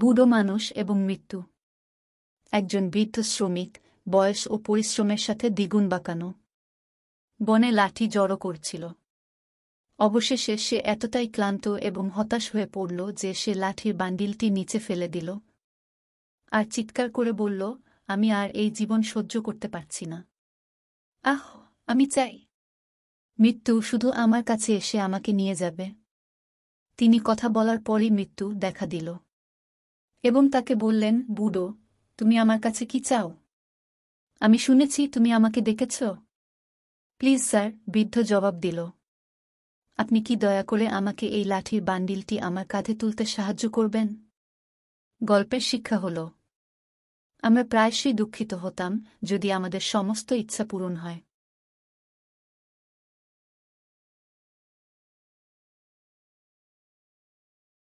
বুড়ো মানুষ এবং মৃত্যু একজন বৃদ্ধ শ্রমিক বয়স ও পরিশ্রমের সাথে দ্বিগুণ বাঁকানো বনে লাঠি জড়ো করছিল অবশেষে সে এতটাই ক্লান্ত এবং হতাশ হয়ে পড়ল যে সে লাঠির বান্ডিলটি নিচে ফেলে দিল আর চিৎকার করে বলল আমি আর এই জীবন সহ্য করতে পারছি না আহ আমি চাই মৃত্যু শুধু আমার কাছে এসে আমাকে নিয়ে যাবে তিনি কথা বলার পরই মৃত্যু দেখা দিল এবং তাকে বললেন বুড়ো তুমি আমার কাছে কি চাও আমি শুনেছি তুমি আমাকে ডেকেছ প্লিজ স্যার বৃদ্ধ জবাব দিল আপনি কি দয়া করে আমাকে এই লাঠির বান্ডিলটি আমার কাঁধে তুলতে সাহায্য করবেন গল্পের শিক্ষা হল আমরা প্রায়শই দুঃখিত হতাম যদি আমাদের সমস্ত ইচ্ছা পূরণ হয়